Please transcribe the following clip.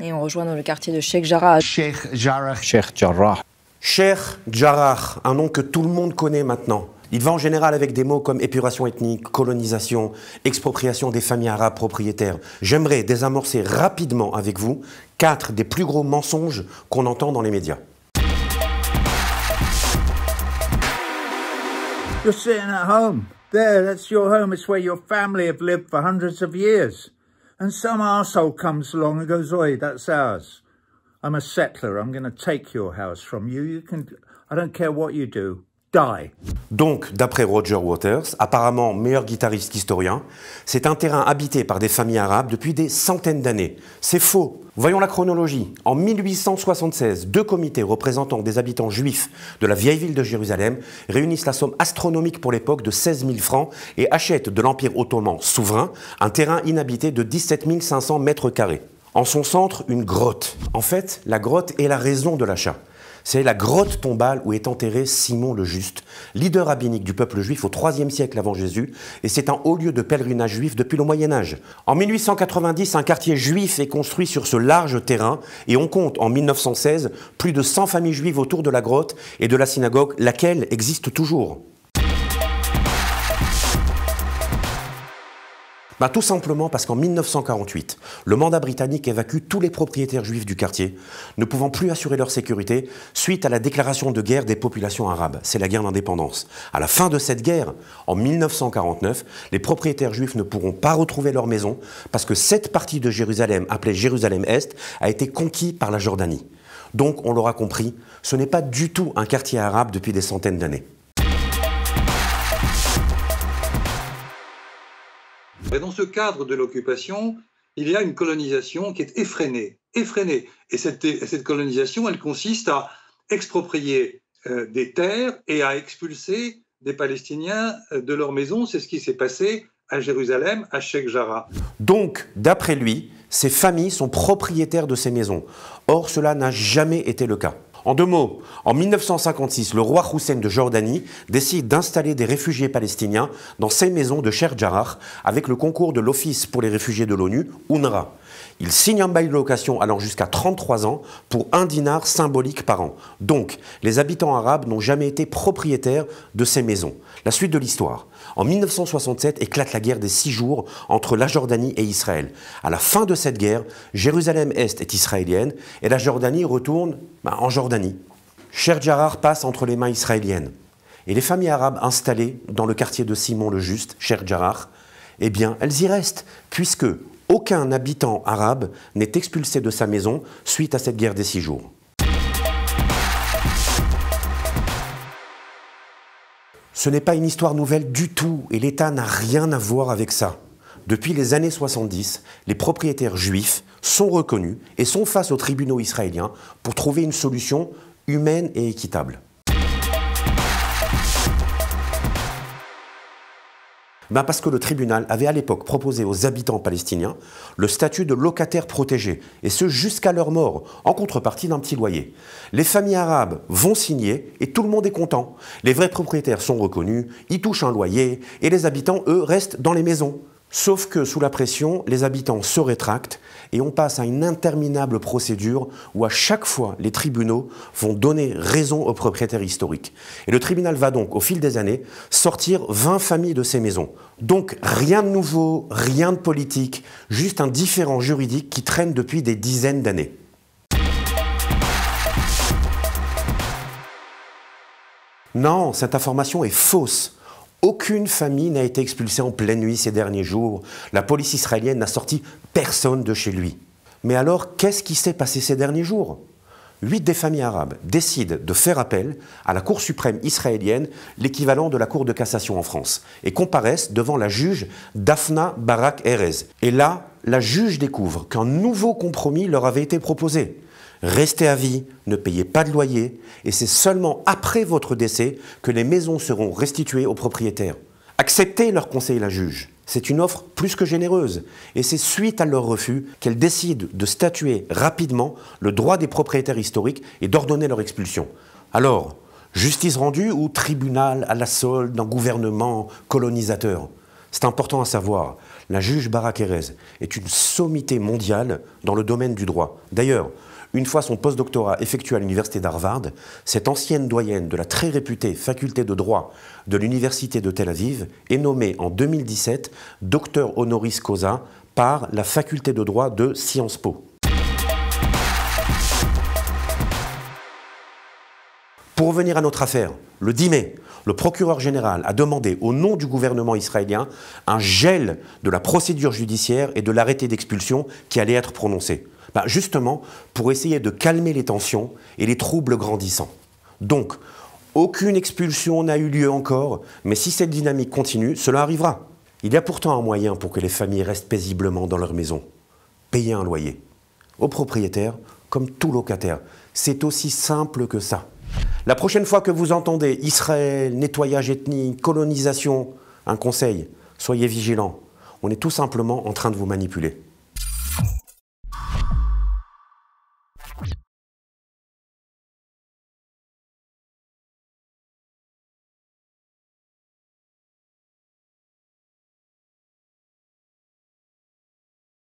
Et on rejoint dans le quartier de Sheikh Jarrah. Sheikh Jarrah. Sheikh Jarrah. Sheikh Jarrah, un nom que tout le monde connaît maintenant. Il va en général avec des mots comme épuration ethnique, colonisation, expropriation des familles arabes propriétaires. J'aimerais désamorcer rapidement avec vous quatre des plus gros mensonges qu'on entend dans les médias. You're at home. There, that's your home. It's where your family have lived for hundreds of years. And some asshole comes along and goes, oi, that's ours. I'm a settler. I'm going to take your house from you. You can, I don't care what you do. Donc, d'après Roger Waters, apparemment meilleur guitariste qu'historien, c'est un terrain habité par des familles arabes depuis des centaines d'années. C'est faux. Voyons la chronologie. En 1876, deux comités représentant des habitants juifs de la vieille ville de Jérusalem réunissent la somme astronomique pour l'époque de 16 000 francs et achètent de l'Empire ottoman souverain un terrain inhabité de 17 500 mètres carrés. En son centre, une grotte. En fait, la grotte est la raison de l'achat. C'est la grotte tombale où est enterré Simon le Juste, leader rabbinique du peuple juif au IIIe siècle avant Jésus, et c'est un haut lieu de pèlerinage juif depuis le Moyen Âge. En 1890, un quartier juif est construit sur ce large terrain, et on compte en 1916 plus de 100 familles juives autour de la grotte et de la synagogue, laquelle existe toujours. Bah, tout simplement parce qu'en 1948, le mandat britannique évacue tous les propriétaires juifs du quartier, ne pouvant plus assurer leur sécurité suite à la déclaration de guerre des populations arabes. C'est la guerre d'indépendance. À la fin de cette guerre, en 1949, les propriétaires juifs ne pourront pas retrouver leur maison parce que cette partie de Jérusalem, appelée Jérusalem-Est, a été conquise par la Jordanie. Donc, on l'aura compris, ce n'est pas du tout un quartier arabe depuis des centaines d'années. dans ce cadre de l'occupation, il y a une colonisation qui est effrénée, effrénée. Et cette, colonisation, elle consiste à exproprier euh, des terres et à expulser des Palestiniens euh, de leurs maisons. C'est ce qui s'est passé à Jérusalem, à Sheikh Jarrah. Donc, d'après lui, ces familles sont propriétaires de ces maisons. Or, cela n'a jamais été le cas. En deux mots, en 1956, le roi Hussein de Jordanie décide d'installer des réfugiés palestiniens dans ses maisons de Sher avec le concours de l'Office pour les réfugiés de l'ONU, UNRWA. Il signe un bail de location alors jusqu'à 33 ans pour un dinar symbolique par an. Donc, les habitants arabes n'ont jamais été propriétaires de ces maisons. La suite de l'histoire. En 1967 éclate la guerre des six jours entre la Jordanie et Israël. À la fin de cette guerre, Jérusalem-Est est israélienne et la Jordanie retourne bah, en Jordanie. Cher Jarar passe entre les mains israéliennes. Et les familles arabes installées dans le quartier de Simon le Juste, Cher Jarar, eh bien, elles y restent, puisque aucun habitant arabe n'est expulsé de sa maison suite à cette guerre des six jours. Ce n'est pas une histoire nouvelle du tout et l'État n'a rien à voir avec ça. Depuis les années 70, les propriétaires juifs sont reconnus et sont face aux tribunaux israéliens pour trouver une solution humaine et équitable. Bah, parce que le tribunal avait à l'époque proposé aux habitants palestiniens le statut de locataire protégé, et ce jusqu'à leur mort, en contrepartie d'un petit loyer. Les familles arabes vont signer et tout le monde est content. Les vrais propriétaires sont reconnus, ils touchent un loyer, et les habitants, eux, restent dans les maisons. Sauf que sous la pression, les habitants se rétractent et on passe à une interminable procédure où à chaque fois les tribunaux vont donner raison aux propriétaires historiques. Et le tribunal va donc, au fil des années, sortir 20 familles de ces maisons. Donc rien de nouveau, rien de politique, juste un différent juridique qui traîne depuis des dizaines d'années. Non, cette information est fausse. Aucune famille n'a été expulsée en pleine nuit ces derniers jours. La police israélienne n'a sorti personne de chez lui. Mais alors, qu'est-ce qui s'est passé ces derniers jours Huit des familles arabes décident de faire appel à la Cour suprême israélienne, l'équivalent de la Cour de cassation en France, et comparaissent devant la juge Daphna Barak Erez. Et là, la juge découvre qu'un nouveau compromis leur avait été proposé. Restez à vie, ne payez pas de loyer, et c'est seulement après votre décès que les maisons seront restituées aux propriétaires. Acceptez leur conseil la juge. C'est une offre plus que généreuse, et c'est suite à leur refus qu'elle décide de statuer rapidement le droit des propriétaires historiques et d'ordonner leur expulsion. Alors, justice rendue ou tribunal à la solde d'un gouvernement colonisateur c'est important à savoir, la juge Barak est une sommité mondiale dans le domaine du droit. D'ailleurs, une fois son post-doctorat effectué à l'université d'Harvard, cette ancienne doyenne de la très réputée faculté de droit de l'université de Tel Aviv est nommée en 2017 docteur honoris causa par la faculté de droit de Sciences Po. Pour revenir à notre affaire, le 10 mai, le procureur général a demandé au nom du gouvernement israélien un gel de la procédure judiciaire et de l'arrêté d'expulsion qui allait être prononcé. Bah, justement, pour essayer de calmer les tensions et les troubles grandissants. Donc, aucune expulsion n'a eu lieu encore, mais si cette dynamique continue, cela arrivera. Il y a pourtant un moyen pour que les familles restent paisiblement dans leur maison. Payer un loyer. Aux propriétaires, comme tout locataire. C'est aussi simple que ça. La prochaine fois que vous entendez Israël, nettoyage ethnique, colonisation, un conseil, soyez vigilants. On est tout simplement en train de vous manipuler.